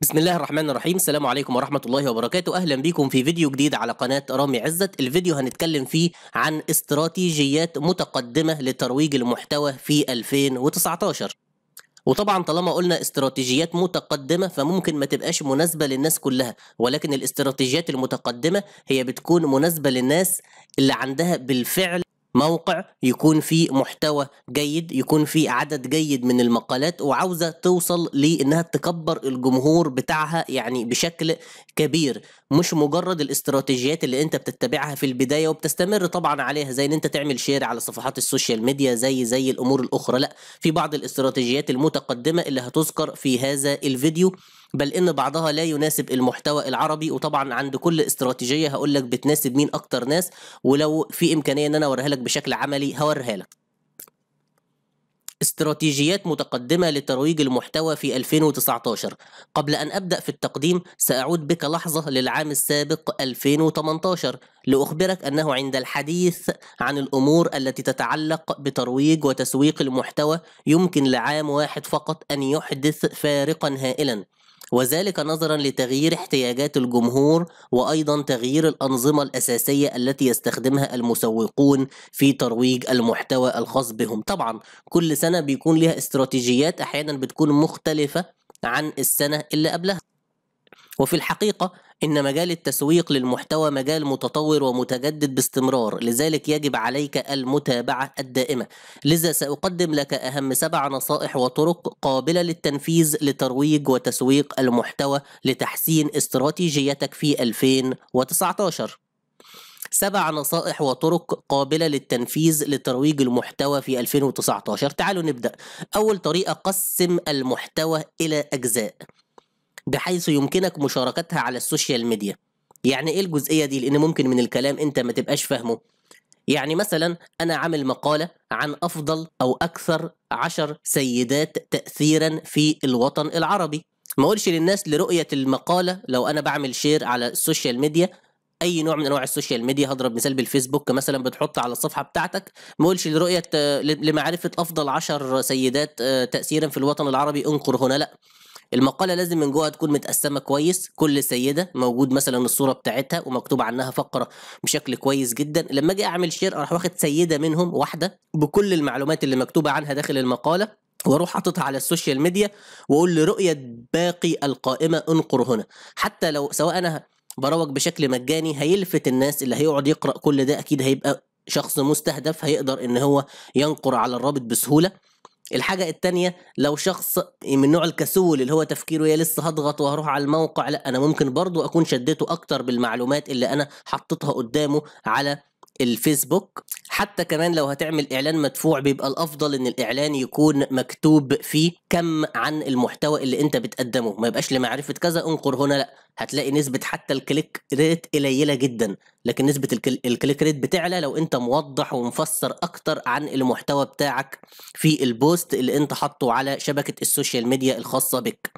بسم الله الرحمن الرحيم السلام عليكم ورحمة الله وبركاته أهلا بكم في فيديو جديد على قناة رامي عزت الفيديو هنتكلم فيه عن استراتيجيات متقدمة لترويج المحتوى في 2019 وطبعا طالما قلنا استراتيجيات متقدمة فممكن ما تبقاش مناسبة للناس كلها ولكن الاستراتيجيات المتقدمة هي بتكون مناسبة للناس اللي عندها بالفعل موقع يكون فيه محتوى جيد يكون فيه عدد جيد من المقالات وعاوزة توصل لإنها تكبر الجمهور بتاعها يعني بشكل كبير مش مجرد الاستراتيجيات اللي انت بتتبعها في البداية وبتستمر طبعا عليها زي ان انت تعمل شير على صفحات السوشيال ميديا زي زي الامور الاخرى لا في بعض الاستراتيجيات المتقدمة اللي هتذكر في هذا الفيديو بل ان بعضها لا يناسب المحتوى العربي وطبعا عند كل استراتيجيه هقول لك بتناسب مين اكتر ناس ولو في امكانيه ان انا اوريها لك بشكل عملي هوريها لك استراتيجيات متقدمة لترويج المحتوى في 2019 قبل أن أبدأ في التقديم سأعود بك لحظة للعام السابق 2018 لأخبرك أنه عند الحديث عن الأمور التي تتعلق بترويج وتسويق المحتوى يمكن لعام واحد فقط أن يحدث فارقا هائلا وذلك نظرا لتغيير احتياجات الجمهور وايضا تغيير الانظمه الاساسيه التي يستخدمها المسوقون في ترويج المحتوى الخاص بهم طبعا كل سنه بيكون لها استراتيجيات احيانا بتكون مختلفه عن السنه اللي قبلها وفي الحقيقة إن مجال التسويق للمحتوى مجال متطور ومتجدد باستمرار لذلك يجب عليك المتابعة الدائمة لذا سأقدم لك أهم سبع نصائح وطرق قابلة للتنفيذ لترويج وتسويق المحتوى لتحسين استراتيجيتك في 2019 سبع نصائح وطرق قابلة للتنفيذ لترويج المحتوى في 2019 تعالوا نبدأ أول طريقة قسم المحتوى إلى أجزاء بحيث يمكنك مشاركتها على السوشيال ميديا يعني ايه الجزئيه دي لان ممكن من الكلام انت ما تبقاش فاهمه يعني مثلا انا عامل مقاله عن افضل او اكثر عشر سيدات تاثيرا في الوطن العربي ما اقولش للناس لرؤيه المقاله لو انا بعمل شير على السوشيال ميديا اي نوع من انواع السوشيال ميديا هضرب مثال بالفيسبوك مثلا بتحط على الصفحه بتاعتك ما اقولش لرؤيه لمعرفه افضل عشر سيدات آه، تاثيرا في الوطن العربي انقر هنا لا المقاله لازم من جوه تكون متقسمه كويس كل سيده موجود مثلا الصوره بتاعتها ومكتوب عنها فقره بشكل كويس جدا لما اجي اعمل شير اروح واخد سيده منهم واحده بكل المعلومات اللي مكتوبه عنها داخل المقاله واروح حاططها على السوشيال ميديا واقول لرؤيه باقي القائمه انقر هنا حتى لو سواء انا بروج بشكل مجاني هيلفت الناس اللي هيقعد يقرا كل ده اكيد هيبقى شخص مستهدف هيقدر ان هو ينقر على الرابط بسهوله الحاجة التانية لو شخص من نوع الكسول اللي هو تفكيره يا لسه هضغط وهروح على الموقع لا أنا ممكن برضو أكون شدته أكتر بالمعلومات اللي أنا حطيتها قدامه على الفيسبوك حتى كمان لو هتعمل اعلان مدفوع بيبقى الافضل ان الاعلان يكون مكتوب فيه كم عن المحتوى اللي انت بتقدمه ما يبقاش لمعرفه كذا انقر هنا لا هتلاقي نسبه حتى الكليك ريت قليله جدا لكن نسبه الكليك ريت بتعلى لو انت موضح ومفسر اكتر عن المحتوى بتاعك في البوست اللي انت حاطه على شبكه السوشيال ميديا الخاصه بك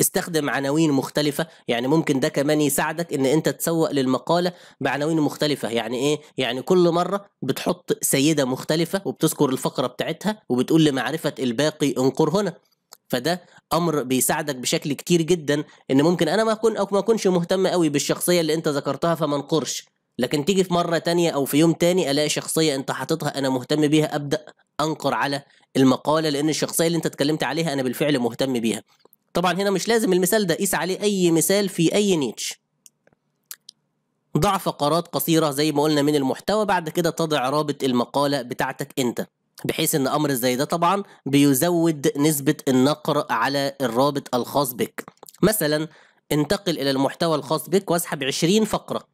استخدم عناوين مختلفة يعني ممكن ده كمان يساعدك ان انت تسوق للمقالة بعناوين مختلفة يعني ايه يعني كل مرة بتحط سيدة مختلفة وبتذكر الفقرة بتاعتها وبتقول لمعرفة الباقي انقر هنا فده امر بيساعدك بشكل كتير جدا ان ممكن انا ما اكون او ما اكونش مهتم قوي بالشخصيه اللي انت ذكرتها فما انقرش لكن تيجي في مرة تانية أو في يوم تاني ألاقي شخصية أنت حاططها أنا مهتم بيها أبدأ أنقر على المقالة لأن الشخصية اللي أنت اتكلمت عليها أنا بالفعل مهتم بيها. طبعا هنا مش لازم المثال ده قيس عليه أي مثال في أي نيتش. ضع فقرات قصيرة زي ما قلنا من المحتوى بعد كده تضع رابط المقالة بتاعتك أنت. بحيث ان امر زي ده طبعا بيزود نسبه النقر على الرابط الخاص بك مثلا انتقل الى المحتوى الخاص بك واسحب 20 فقره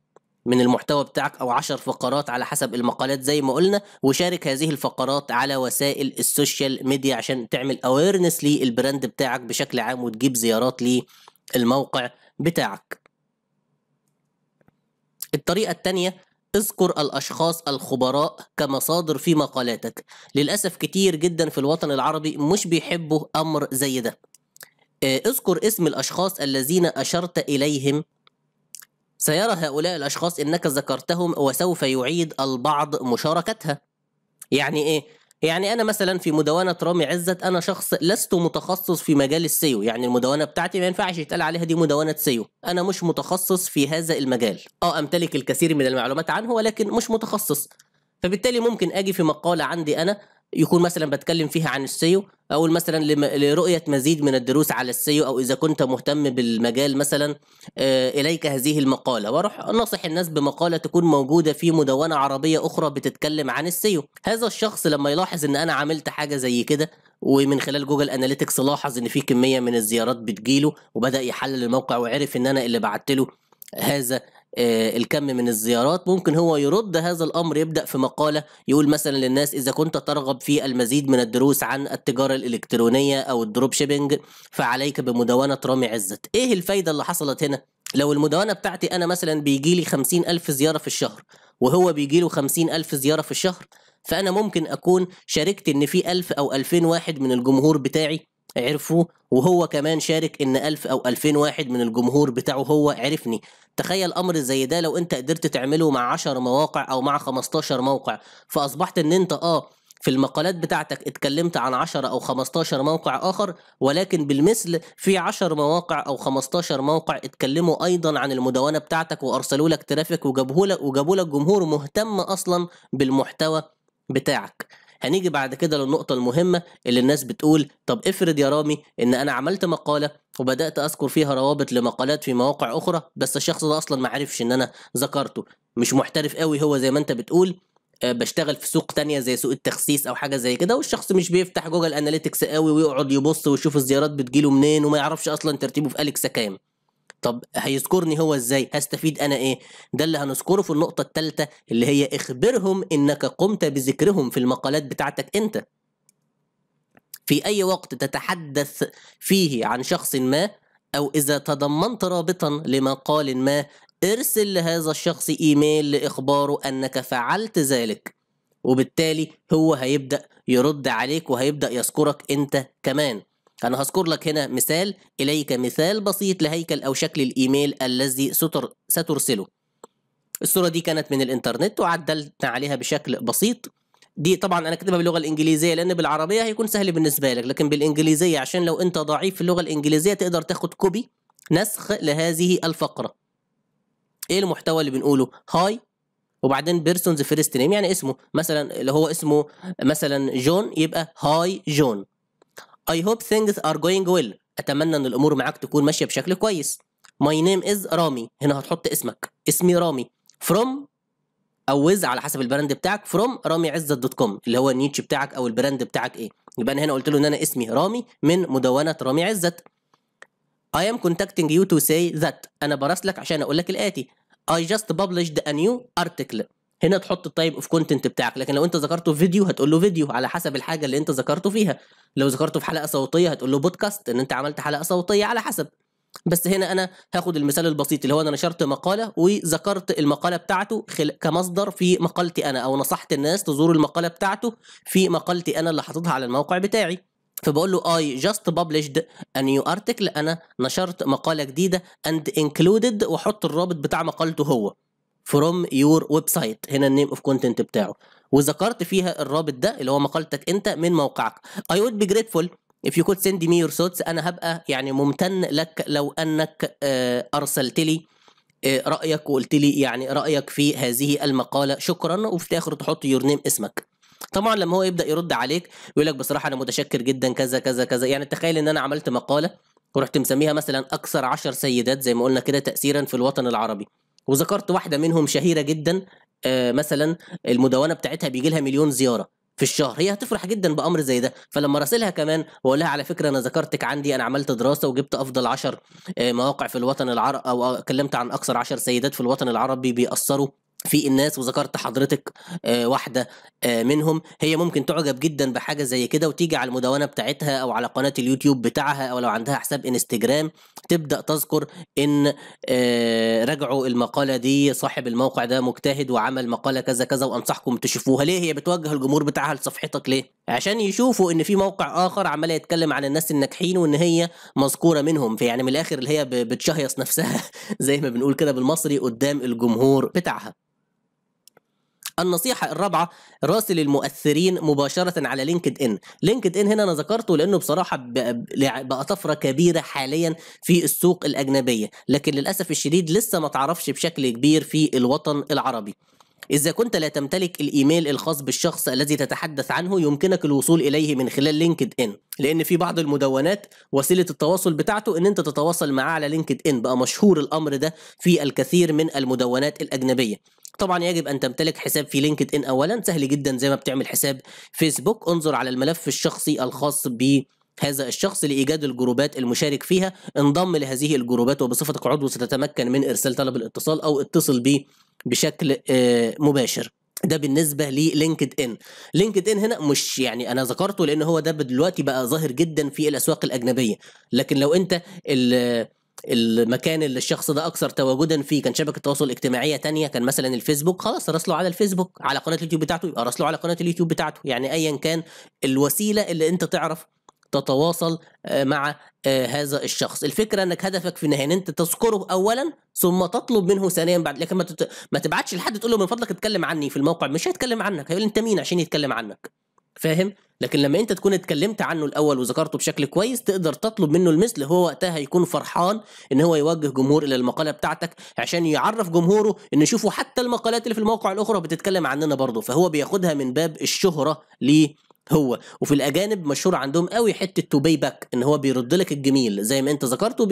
من المحتوى بتاعك او عشر فقرات على حسب المقالات زي ما قلنا وشارك هذه الفقرات على وسائل السوشيال ميديا عشان تعمل اويرنس للبراند بتاعك بشكل عام وتجيب زيارات للموقع بتاعك الطريقة التانية اذكر الأشخاص الخبراء كمصادر في مقالاتك للأسف كتير جدا في الوطن العربي مش بيحبوا أمر زي ده آه، اذكر اسم الأشخاص الذين أشرت إليهم سيرى هؤلاء الأشخاص إنك ذكرتهم وسوف يعيد البعض مشاركتها يعني إيه؟ يعني أنا مثلا في مدونة رامي عزت أنا شخص لست متخصص في مجال السيو يعني المدونة بتاعتي ما ينفعش يتقال عليها دي مدونة سيو أنا مش متخصص في هذا المجال أه أمتلك الكثير من المعلومات عنه ولكن مش متخصص فبالتالي ممكن أجي في مقالة عندي أنا يكون مثلا بتكلم فيها عن السيو او مثلا لرؤيه مزيد من الدروس على السيو او اذا كنت مهتم بالمجال مثلا آه، اليك هذه المقاله واروح انصح الناس بمقاله تكون موجوده في مدونه عربيه اخرى بتتكلم عن السيو هذا الشخص لما يلاحظ ان انا عملت حاجه زي كده ومن خلال جوجل اناليتكس لاحظ ان في كميه من الزيارات بتجيله وبدا يحلل الموقع وعرف ان انا اللي بعت له هذا آه، الكم من الزيارات ممكن هو يرد هذا الامر يبدا في مقاله يقول مثلا للناس اذا كنت ترغب في المزيد من الدروس عن التجاره الالكترونيه او الدروب شيبنج فعليك بمدونه رامي عزت ايه الفايده اللي حصلت هنا لو المدونة بتاعتي أنا مثلا بيجي لي خمسين ألف زيارة في الشهر وهو بيجي له خمسين ألف زيارة في الشهر فأنا ممكن أكون شاركت إن في ألف أو ألفين واحد من الجمهور بتاعي عرفوا وهو كمان شارك ان ألف او ألفين واحد من الجمهور بتاعه هو عرفني تخيل امر زي ده لو انت قدرت تعمله مع عشر مواقع او مع 15 موقع فاصبحت ان انت اه في المقالات بتاعتك اتكلمت عن 10 او 15 موقع اخر ولكن بالمثل في 10 مواقع او 15 موقع اتكلموا ايضا عن المدونه بتاعتك وارسلوا لك ترافيك وجابوا لك وجابوا لك جمهور مهتم اصلا بالمحتوى بتاعك هنيجي بعد كده للنقطة المهمة اللي الناس بتقول طب افرض يا رامي ان انا عملت مقالة وبدأت اذكر فيها روابط لمقالات في مواقع اخرى بس الشخص ده اصلا ما عرفش ان انا ذكرته مش محترف قوي هو زي ما انت بتقول آه، بشتغل في سوق تانية زي سوق التخسيس او حاجه زي كده والشخص مش بيفتح جوجل اناليتكس قوي ويقعد يبص ويشوف الزيارات بتجيله منين وما يعرفش اصلا ترتيبه في اليكسا كام طب هيذكرني هو ازاي هستفيد انا ايه ده اللي هنذكره في النقطه الثالثه اللي هي اخبرهم انك قمت بذكرهم في المقالات بتاعتك انت في اي وقت تتحدث فيه عن شخص ما او اذا تضمنت رابطا لمقال ما ارسل لهذا الشخص ايميل لاخباره انك فعلت ذلك وبالتالي هو هيبدا يرد عليك وهيبدا يذكرك انت كمان أنا هذكر لك هنا مثال إليك مثال بسيط لهيكل أو شكل الإيميل الذي ستر سترسله الصورة دي كانت من الإنترنت وعدلنا عليها بشكل بسيط دي طبعا انا كاتبها باللغه الانجليزيه لان بالعربيه هيكون سهل بالنسبه لك لكن بالانجليزيه عشان لو انت ضعيف في اللغه الانجليزيه تقدر تاخد كوبي نسخ لهذه الفقره ايه المحتوى اللي بنقوله هاي وبعدين بيرسونز فيرست نيم يعني اسمه مثلا اللي هو اسمه مثلا جون يبقى هاي جون I hope things are going well أتمنى أن الأمور معاك تكون ماشية بشكل كويس My name is رامي هنا هتحط اسمك اسمي رامي from أو with على حسب البراند بتاعك from رامي عزة دوت كوم اللي هو النيتش بتاعك أو البراند بتاعك إيه يبقى أنا هنا قلت له إن أنا اسمي رامي من مدونة رامي عزت I am contacting you to say that أنا براسلك عشان أقول لك الآتي I just published a new article هنا تحط التايب اوف كونتنت بتاعك لكن لو انت ذكرته في فيديو هتقول له فيديو على حسب الحاجه اللي انت ذكرته فيها لو ذكرته في حلقه صوتيه هتقول له بودكاست ان انت عملت حلقه صوتيه على حسب بس هنا انا هاخد المثال البسيط اللي هو انا نشرت مقاله وذكرت المقاله بتاعته خل... كمصدر في مقالتي انا او نصحت الناس تزور المقاله بتاعته في مقالتي انا اللي حاططها على الموقع بتاعي فبقول له اي جاست published a new article انا نشرت مقاله جديده اند included واحط الرابط بتاع مقالته هو فروم يور ويب سايت هنا النيم اوف كونتنت بتاعه وذكرت فيها الرابط ده اللي هو مقالتك انت من موقعك اي وود بي جريتفول if you could send me your thoughts انا هبقى يعني ممتن لك لو انك آه، ارسلت لي آه، رايك وقلت لي يعني رايك في هذه المقاله شكرا وفي الاخر تحط يور نيم اسمك طبعا لما هو يبدا يرد عليك يقول لك بصراحه انا متشكر جدا كذا كذا كذا يعني تخيل ان انا عملت مقاله ورحت مسميها مثلا اكثر عشر سيدات زي ما قلنا كده تاثيرا في الوطن العربي وذكرت واحده منهم شهيره جدا آه، مثلا المدونه بتاعتها بيجي لها مليون زياره في الشهر هي هتفرح جدا بامر زي ده فلما راسلها كمان واقول لها على فكره انا ذكرتك عندي انا عملت دراسه وجبت افضل 10 آه، مواقع في الوطن العربي او كلمت عن اكثر 10 سيدات في الوطن العربي بيأثروا في الناس وذكرت حضرتك آه، واحدة آه، منهم هي ممكن تعجب جدا بحاجة زي كده وتيجي على المدونة بتاعتها أو على قناة اليوتيوب بتاعها أو لو عندها حساب انستجرام تبدأ تذكر إن آه، راجعوا المقالة دي صاحب الموقع ده مجتهد وعمل مقالة كذا كذا وأنصحكم تشوفوها ليه هي بتوجه الجمهور بتاعها لصفحتك ليه؟ عشان يشوفوا إن في موقع آخر عمال يتكلم عن الناس الناجحين وإن هي مذكورة منهم فيعني من الآخر اللي هي بتشهيص نفسها زي ما بنقول كده بالمصري قدام الجمهور بتاعها النصيحة الرابعة راسل المؤثرين مباشرة على لينكد إن لينكد إن هنا أنا ذكرته لأنه بصراحة بقى طفرة كبيرة حاليا في السوق الأجنبية لكن للأسف الشديد لسه ما تعرفش بشكل كبير في الوطن العربي إذا كنت لا تمتلك الإيميل الخاص بالشخص الذي تتحدث عنه يمكنك الوصول إليه من خلال لينكد إن لأن في بعض المدونات وسيلة التواصل بتاعته إن أنت تتواصل معاه على لينكد إن بقى مشهور الأمر ده في الكثير من المدونات الأجنبية طبعا يجب ان تمتلك حساب في لينكد ان اولا سهل جدا زي ما بتعمل حساب فيسبوك انظر على الملف الشخصي الخاص ب هذا الشخص لإيجاد الجروبات المشارك فيها انضم لهذه الجروبات وبصفتك عضو ستتمكن من إرسال طلب الاتصال أو اتصل به بشكل آه، مباشر ده بالنسبه للينكد ان لينكد ان هنا مش يعني انا ذكرته لان هو ده دلوقتي بقى ظاهر جدا في الاسواق الاجنبيه لكن لو انت المكان اللي الشخص ده اكثر تواجدا فيه كان شبكه تواصل اجتماعيه تانية كان مثلا الفيسبوك خلاص راسله على الفيسبوك على قناه اليوتيوب بتاعته يبقى راسله على قناه اليوتيوب بتاعته يعني ايا كان الوسيله اللي انت تعرف تتواصل آه، مع آه، هذا الشخص الفكره انك هدفك في النهايه ان انت تذكره اولا ثم تطلب منه ثانيا بعد لكن ما, تت... ما تبعتش لحد تقول له من فضلك اتكلم عني في الموقع مش هيتكلم عنك هيقول انت مين عشان يتكلم عنك فاهم لكن لما انت تكون اتكلمت عنه الاول وذكرته بشكل كويس تقدر تطلب منه المثل هو وقتها هيكون فرحان ان هو يوجه جمهور الى المقاله بتاعتك عشان يعرف جمهوره ان يشوفوا حتى المقالات اللي في المواقع الاخرى بتتكلم عننا برضه فهو بياخدها من باب الشهره ليه هو وفي الاجانب مشهور عندهم قوي حته تو باي باك ان هو بيرد لك الجميل زي ما انت ذكرته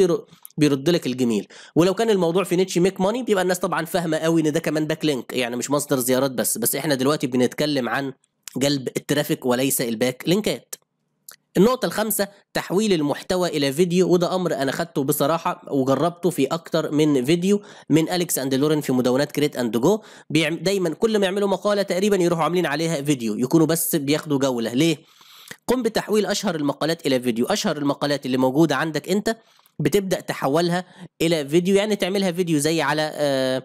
بيرد لك الجميل ولو كان الموضوع في نيتشي ميك ماني بيبقى الناس طبعا فاهمه قوي ان ده كمان باك لينك يعني مش مصدر زيارات بس بس احنا دلوقتي بنتكلم عن جلب الترافيك وليس الباك لينكات النقطة الخامسة تحويل المحتوى إلى فيديو وده أمر أنا خدته بصراحة وجربته في أكتر من فيديو من أليكس أند لورين في مدونات كريت أند جو دايما كل ما يعملوا مقالة تقريبا يروحوا عاملين عليها فيديو يكونوا بس بياخدوا جولة ليه؟ قم بتحويل أشهر المقالات إلى فيديو أشهر المقالات اللي موجودة عندك أنت بتبدأ تحولها إلى فيديو يعني تعملها فيديو زي على آه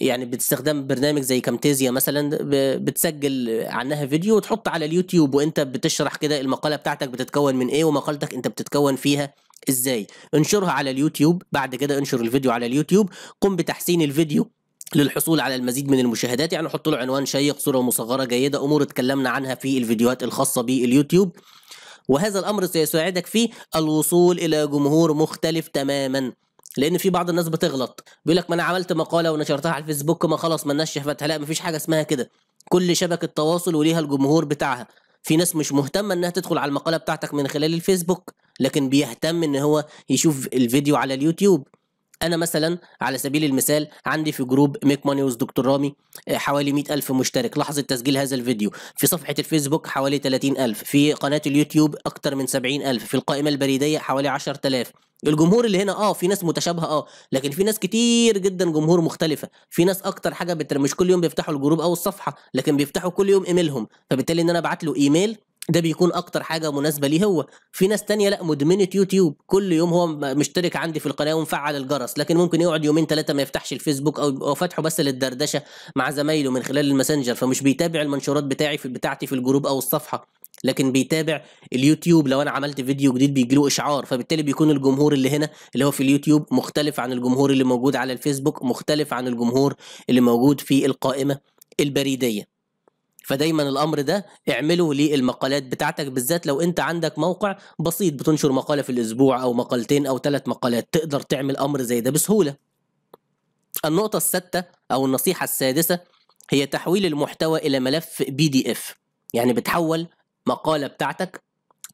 يعني باستخدام برنامج زي كامتازيا مثلا بتسجل عنها فيديو وتحط على اليوتيوب وانت بتشرح كده المقاله بتاعتك بتتكون من ايه ومقالتك انت بتتكون فيها ازاي انشرها على اليوتيوب بعد كده انشر الفيديو على اليوتيوب قم بتحسين الفيديو للحصول على المزيد من المشاهدات يعني حط له عنوان شيق صوره مصغره جيده امور اتكلمنا عنها في الفيديوهات الخاصه باليوتيوب وهذا الامر سيساعدك في الوصول الى جمهور مختلف تماما لان في بعض الناس بتغلط بيقول لك ما انا عملت مقاله ونشرتها على الفيسبوك ما خلاص ما الناس شافتها لا مفيش حاجه اسمها كده كل شبكه تواصل وليها الجمهور بتاعها في ناس مش مهتمه انها تدخل على المقاله بتاعتك من خلال الفيسبوك لكن بيهتم ان هو يشوف الفيديو على اليوتيوب انا مثلا على سبيل المثال عندي في جروب ميك ويز دكتور رامي آه، حوالي 100 الف مشترك لحظه تسجيل هذا الفيديو في صفحه الفيسبوك حوالي 30 الف في قناه اليوتيوب اكتر من 70 الف في القائمه البريديه حوالي 10000 الجمهور اللي هنا اه في ناس متشابهه اه لكن في ناس كتير جدا جمهور مختلفه في ناس اكتر حاجه بتر... مش كل يوم بيفتحوا الجروب او الصفحه لكن بيفتحوا كل يوم ايميلهم فبالتالي ان انا ابعت له ايميل ده بيكون اكتر حاجه مناسبه ليه هو في ناس تانية لا مدمنه يوتيوب كل يوم هو مشترك عندي في القناه ومفعل الجرس لكن ممكن يقعد يومين ثلاثه ما يفتحش الفيسبوك او أو فاتحه بس للدردشه مع زمايله من خلال الماسنجر فمش بيتابع المنشورات بتاعي في بتاعتي في الجروب او الصفحه لكن بيتابع اليوتيوب لو انا عملت فيديو جديد بيجي له اشعار فبالتالي بيكون الجمهور اللي هنا اللي هو في اليوتيوب مختلف عن الجمهور اللي موجود على الفيسبوك مختلف عن الجمهور اللي موجود في القائمه البريديه فدايما الامر ده اعمله للمقالات بتاعتك بالذات لو انت عندك موقع بسيط بتنشر مقاله في الاسبوع او مقالتين او ثلاث مقالات تقدر تعمل امر زي ده بسهوله النقطه السادسه او النصيحه السادسه هي تحويل المحتوى الى ملف بي دي اف يعني بتحول مقالة بتاعتك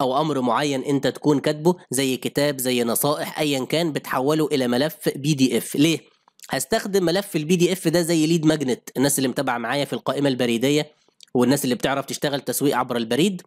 او امر معين انت تكون كاتبه زي كتاب زي نصائح ايا كان بتحوله الى ملف بي دي اف ليه هستخدم ملف البي دي اف ده زي ليد ماجنت الناس اللي متابعه معايا في القائمه البريديه والناس اللي بتعرف تشتغل تسويق عبر البريد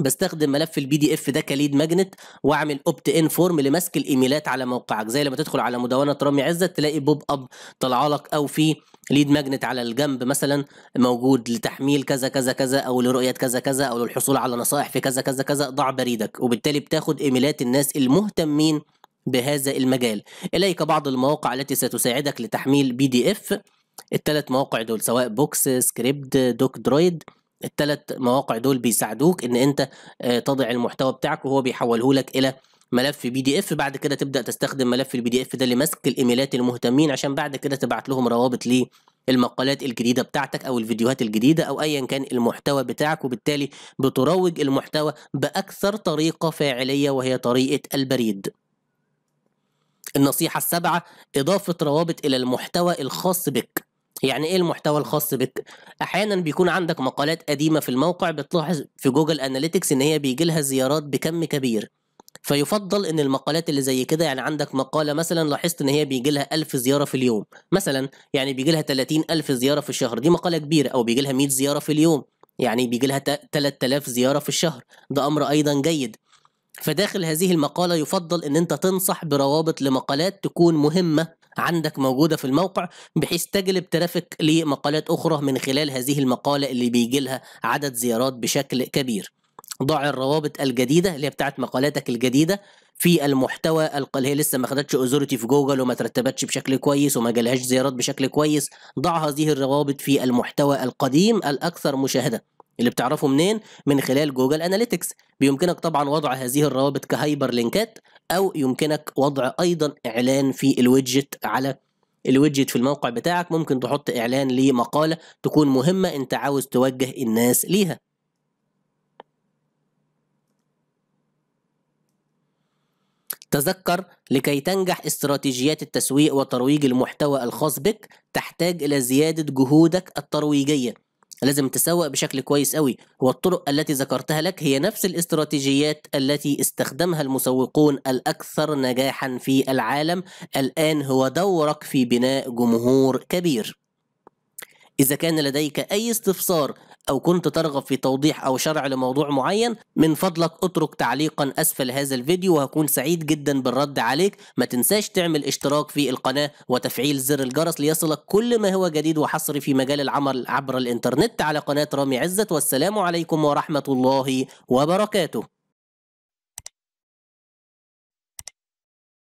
بستخدم ملف البي دي اف ده كليد ماجنت واعمل اوبت ان فورم لمسك الايميلات على موقعك زي لما تدخل على مدونه رامي عزت تلاقي بوب اب طالعه لك او في ليد ماجنت على الجنب مثلا موجود لتحميل كذا كذا كذا او لرؤيه كذا كذا او للحصول على نصائح في كذا كذا كذا ضع بريدك وبالتالي بتاخد ايميلات الناس المهتمين بهذا المجال اليك بعض المواقع التي ستساعدك لتحميل بي دي اف الثلاث مواقع دول سواء بوكس سكريبت دوك درويد الثلاث مواقع دول بيساعدوك ان انت آه، تضع المحتوى بتاعك وهو بيحوله لك الى ملف بي دي اف بعد كده تبدا تستخدم ملف البي دي اف ده لمسك الايميلات المهتمين عشان بعد كده تبعت لهم روابط للمقالات الجديدة بتاعتك أو الفيديوهات الجديدة أو أيا كان المحتوى بتاعك وبالتالي بتروج المحتوى بأكثر طريقة فاعلية وهي طريقة البريد النصيحة السابعة إضافة روابط إلى المحتوى الخاص بك يعني ايه المحتوى الخاص بك احيانا بيكون عندك مقالات قديمه في الموقع بتلاحظ في جوجل اناليتكس ان هي بيجي لها زيارات بكم كبير فيفضل ان المقالات اللي زي كده يعني عندك مقاله مثلا لاحظت ان هي بيجي لها 1000 زياره في اليوم مثلا يعني بيجي لها 30000 زياره في الشهر دي مقاله كبيره او بيجي لها 100 زياره في اليوم يعني بيجي لها 3000 زياره في الشهر ده امر ايضا جيد فداخل هذه المقالة يفضل أن أنت تنصح بروابط لمقالات تكون مهمة عندك موجوده في الموقع بحيث تجلب ترافيك لمقالات اخرى من خلال هذه المقاله اللي بيجي لها عدد زيارات بشكل كبير ضع الروابط الجديده اللي هي بتاعت مقالاتك الجديده في المحتوى اللي هي لسه ما خدتش اثوريتي في جوجل وما ترتبتش بشكل كويس وما جالهاش زيارات بشكل كويس ضع هذه الروابط في المحتوى القديم الاكثر مشاهده اللي بتعرفه منين؟ من خلال جوجل اناليتكس بيمكنك طبعا وضع هذه الروابط كهايبر لينكات او يمكنك وضع ايضا اعلان في الويدجت على الويدجت في الموقع بتاعك ممكن تحط اعلان لمقاله تكون مهمه انت عاوز توجه الناس ليها تذكر لكي تنجح استراتيجيات التسويق وترويج المحتوى الخاص بك تحتاج إلى زيادة جهودك الترويجية فلازم تسوق بشكل كويس قوي والطرق التي ذكرتها لك هي نفس الاستراتيجيات التي استخدمها المسوقون الأكثر نجاحا في العالم الآن هو دورك في بناء جمهور كبير إذا كان لديك أي استفسار أو كنت ترغب في توضيح أو شرع لموضوع معين من فضلك اترك تعليقا أسفل هذا الفيديو وهكون سعيد جدا بالرد عليك ما تنساش تعمل اشتراك في القناة وتفعيل زر الجرس ليصلك كل ما هو جديد وحصري في مجال العمل عبر الإنترنت على قناة رامي عزت والسلام عليكم ورحمة الله وبركاته